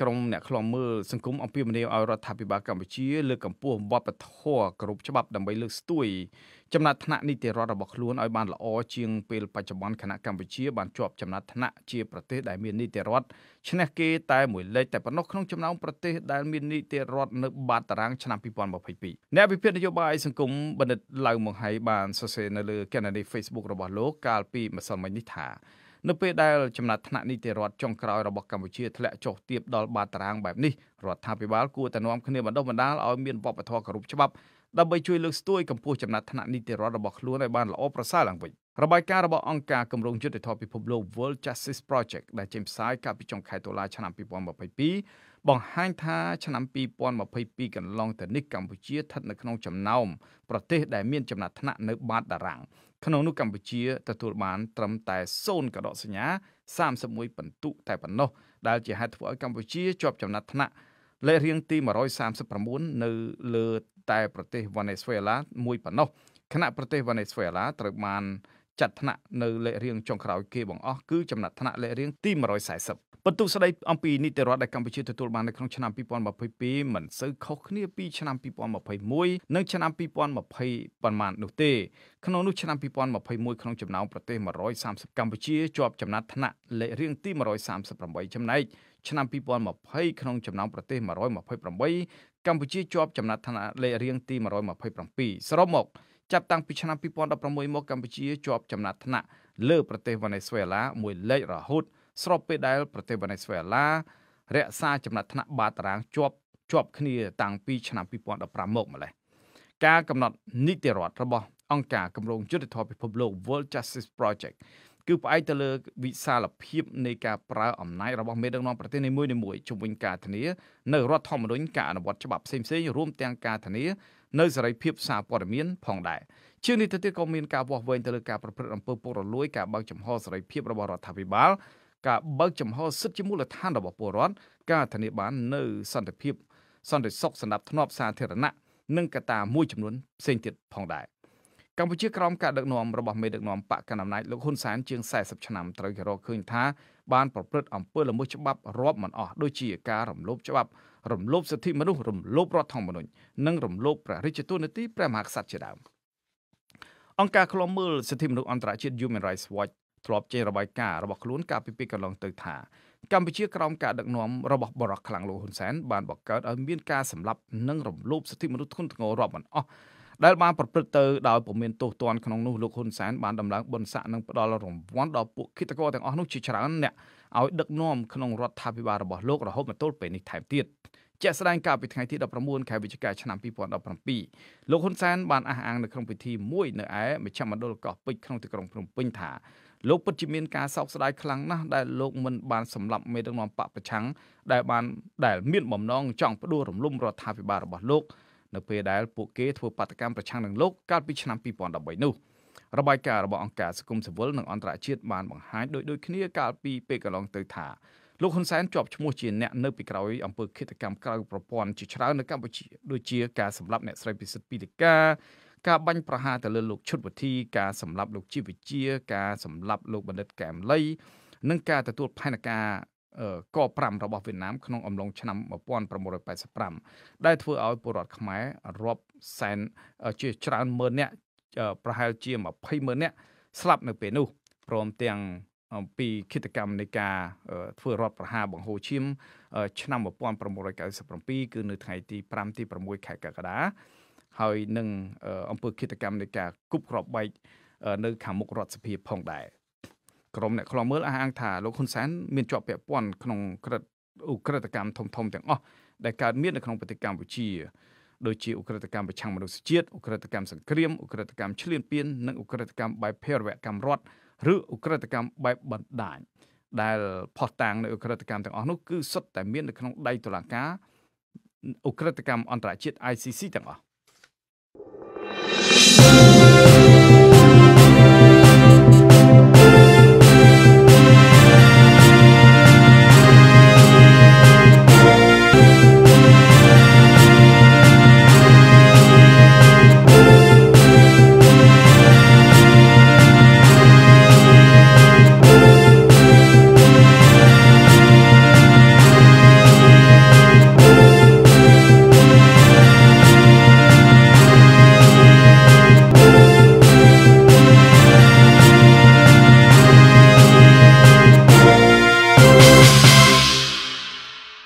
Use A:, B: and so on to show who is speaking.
A: ក្រុមអ្នកខ្លំមើលសង្គមអំពីមនីឲ្យរដ្ឋាភិបាលកម្ពុជាលើកកម្ពស់វប្បធម៌គ្រប់ច្បាប់ដើម្បីលើកស្ទួយចំណាត់ថ្នាក់នីតិរដ្ឋរបស់ខ្លួនឲ្យបានល្អជាងពេលបច្ចុប្បន្នគណៈកម្ពុជាបានជាប់ចំណាត់ថ្នាក់ជាប្រទេសដែលមាននីតិរដ្ឋឈ្នះគេតែមួយលេខតែប៉ុណ្ណោះក្នុងចំណោមប្រទេសដែលមាននីតិរដ្ឋនៅបាតតារាងឆ្នាំ2022អ្នកវិភាគនយោបាយសង្គមបណ្ឌិតឡៅម៉ុងហៃបានសរសេរនៅលើកណ្ដាល Facebook របស់លោកកាលពីម្សិលមិញនេះថានៅពេលដែលចំណាត់ថ្នាក់នីតិរដ្ឋចុងក្រោយរបស់កម្ពុជាធ្លាក់ចុះទាបដល់បាតតារាងបែបនេះរដ្ឋាភិបាលគួរតែនាំគ្នាបណ្ដុះបណ្ដាលឲ្យមានវប្បធម៌គោរពច្បាប់ដើម្បីជួយលើកស្ទួយកម្ពស់ចំណាត់ថ្នាក់នីតិរដ្ឋរបស់ខ្លួនឲ្យបានល្អប្រសើរឡើងវិញរបាយការណ៍របស់អង្គការគម្រោងយុត្តិធម៌ពិភពលោក World Justice Project ដែលចេញផ្សាយកាលពីចុងខែតុលាឆ្នាំ2022បង្ហាញថាឆ្នាំ2022កន្លងទៅនេះកម្ពុជាស្ថិតនៅក្នុងចំណោមប្រទេសដែលមានចំណាត់ថ្នាក់នៅបាតតារាងក្នុងនោះកម្ពុជាទទួលបានត្រឹមតែ0កដកសញ្ញា31ពិន្ទុតែប៉ុណ្ណោះដែលជាហេតុធ្វើឲ្យកម្ពុជាជាប់ចំណាត់ថ្នាក់លេខរៀងទី139នៅលើតែប្រទេសវ៉េណេស៊ុយអេឡាមួយប៉ុណ្ណោះខណៈប្រទេសវ៉េណេស៊ុយអេឡាត្រូវបានចាត់ថ្នាក់នៅលេខរៀងចុងក្រោយគេបង្អស់គឺចំណាត់ថ្នាក់លេខរៀងទី140បន្ទុស្ដីអំពីនីតិរដ្ឋដែលកម្ពុជាទទួលបាននៅក្នុងឆ្នាំ2022មិនសូវខុសគ្នាពីឆ្នាំ2021និងឆ្នាំ2020ប៉ុន្មាននោះទេក្នុងនោះឆ្នាំ2021ក្នុងចំណោមប្រទេស130កម្ពុជាជាប់ចំណាត់ថ្នាក់លេខរៀងទី138ចំណែកឆ្នាំ2020ក្នុងចំណោមប្រទេស128កម្ពុជាជាប់ចំណាត់ថ្នាក់លេខរៀងទី127សរុបមកចាប់តាំងពីឆ្នាំ2016មកកម្ពុជាជាប់ចំណាត់ថ្នាក់លើប្រទេសវ៉េណេស៊ុយអេឡាមួយលេខរហូតដល់ស្របពេលដែលប្រទេសវ៉េណេស៊ុយអាឡារក្សាចំណាត់ថ្នាក់បាតតារាងជាប់ជាប់គ្នាតាំងពីឆ្នាំ2015មកម្ល៉េះការកំណត់នីតិរដ្ឋរបស់ អង្គការគម្រោងយុត្តិធម៌ពិភពលោក World Justice Project គឺផ្អែកទៅលើវិសាលភាពនៃការប្រើអំណាចរបស់មេដឹកនាំប្រទេសនីមួយៗជំវិញការធានានៅរដ្ឋធម្មនុញ្ញការអនុវត្តច្បាប់ផ្សេងៗរួមទាំងការធានានៅសេរីភាពសារព័ត៌មានផងដែរជានេះទៅទៀតក៏មានការវាស់វែងទៅលើការប្រព្រឹត្តអំពើពុករលួយការបើកចំហសេរីភាពរបស់រដ្ឋាភិបាលការបើកចំហសិទ្ធិជាមូលដ្ឋានរបស់ពលរដ្ឋការធានាបាននៅសន្តិភាព សន្តិសុខសម្រាប់ធ្នាប់សាធារណៈនិងកត្តាមួយចំនួនផ្សេងទៀតផងដែរកម្ពុជាក្រោមការដឹកនាំរបស់មេដឹកនាំបកកណ្ដាលអំណាចលោកហ៊ុនសែនជាង40ឆ្នាំត្រូវគេរកឃើញថាបានប្រព្រឹត្តអំពើល្មើសច្បាប់រាប់មិនអស់ដូចជាការរំលោភច្បាប់រំលោភសិទ្ធិមនុស្សរំលោភរដ្ឋធម្មនុញ្ញនិងរំលោភព្រះរាជទូនាទីព្រះមហាក្សត្រជាដើមអង្គការឃ្លាំមើលសិទ្ធិមនុស្សអន្តរជាតិ Human Rights Watch ធ្លាប់ចេញរបាយការណ៍របស់ខ្លួនកាលពីពេលកន្លងទៅថាកម្ពុជាក្រោមការដឹកនាំរបស់បរោះខ្លាំងលោកហ៊ុនសែនបានបង្កើតឲ្យមានការសម្លាប់និងរំលោភសិទ្ធិមនុស្សធ្ងន់ធ្ងររាប់មិនអស់ដែលបានប្រព្រឹត្តទៅដោយពុំមានទោសទណ្ឌក្នុងនោះលោកហ៊ុនសែនបានដំឡើងបុណ្យស័ក្តិនិងផ្ដល់រង្វាន់ដល់ពួកឃាតករទាំងអស់នោះជាច្រើនអ្នកឲ្យដឹកនាំក្នុងរដ្ឋាភិបាលរបស់លោករហូតមកទល់ពេលនេះថែមទៀត។ជាក់ស្ដែងកាលពីថ្ងៃទី19ខែវិច្ឆិកាឆ្នាំ2017លោកហ៊ុនសែនបានអះអាងនៅក្នុងពិធីមួយនៅឯមជ្ឈមណ្ឌលកោះពេជ្រក្នុងទីក្រុងភ្នំពេញថាលោកពិតជាមានការសោកស្ដាយខ្លាំងណាស់ដែលលោកមិនបានសម្លាប់មេដឹកនាំបកប្រឆាំងដែលបានដែលមានបំណងចង់ផ្ដួលរំលំរដ្ឋាភិបាលរបស់លោកនៅពេលដែលពួកគេធ្វើបាតកម្មប្រឆាំងនឹងលោកកាលពីឆ្នាំ2013នោះរបាយការណ៍របស់អង្គការសង្គមស៊ីវិលនិងអន្តរជាតិបានបង្ហាញដោយដូចគ្នាកាលពីពេលកន្លងទៅថាលោកហ៊ុនសែនជាប់ឈ្មោះជាអ្នកនៅពីក្រោយអំពើឃាតកម្មក្រៅប្រព័ន្ធជាច្រើននៅកម្ពុជាដូចជាការសម្លាប់អ្នកស្រីពិសិដ្ឋពីតិកា ការបាញ់ប្រហារទៅលើលោកឈុតវិធីការសម្លាប់លោកជីវវិជា ការសម្លាប់លោកបណ្ឌិតកែមលីនិងការទទួលផែនការក5របស់វៀតណាមក្នុងអំឡុងឆ្នាំ1985ដែលធ្វើឲ្យពលរដ្ឋខ្មែររាប់សែនជាច្រើនម៉ឺននាក់ប្រហែលជា20ម៉ឺននាក់ស្លាប់នៅពេលនោះព្រមទាំងអំពីគិតកម្មនៃការធ្វើរដ្ឋប្រហារបង្ហូរឈាមឆ្នាំ1997គឺនៅថ្ងៃទី5ទី6ខែកក្កដាហើយនឹងអំពើគិតកម្មនៃការគប់ក្របបែកនៅខាងមុខរដ្ឋសភា ផងដែរក្រុមអ្នកខ្លោមើលអះអាង ថាលោកហ៊ុនសែនមានជាប់ពាក់ព័ន្ធក្នុង ក្រិតឧក្រិដ្ឋកម្មធំធំទាំងអស់ដែលកើតមាននៅក្នុងប្រទេសកម្ពុជាដូចជាឧក្រិដ្ឋកម្មប្រឆាំងមនុស្សជាតិឧក្រិដ្ឋកម្មសង្គ្រាមឧក្រិដ្ឋកម្មឈ្លានពាននិងឧក្រិដ្ឋកម្មបែបភេរវកម្មរដ្ឋឬអ ுக ្រិតកម្មបែបបណ្ដាញដែលផុសតាងនៅអ ுக ្រិតកម្មទាំងអស់នោះគឺសុទ្ធតែមាននៅក្នុងដៃតុលាការអ ுக ្រិតកម្មអន្តរជាតិ ICC ទាំងអស់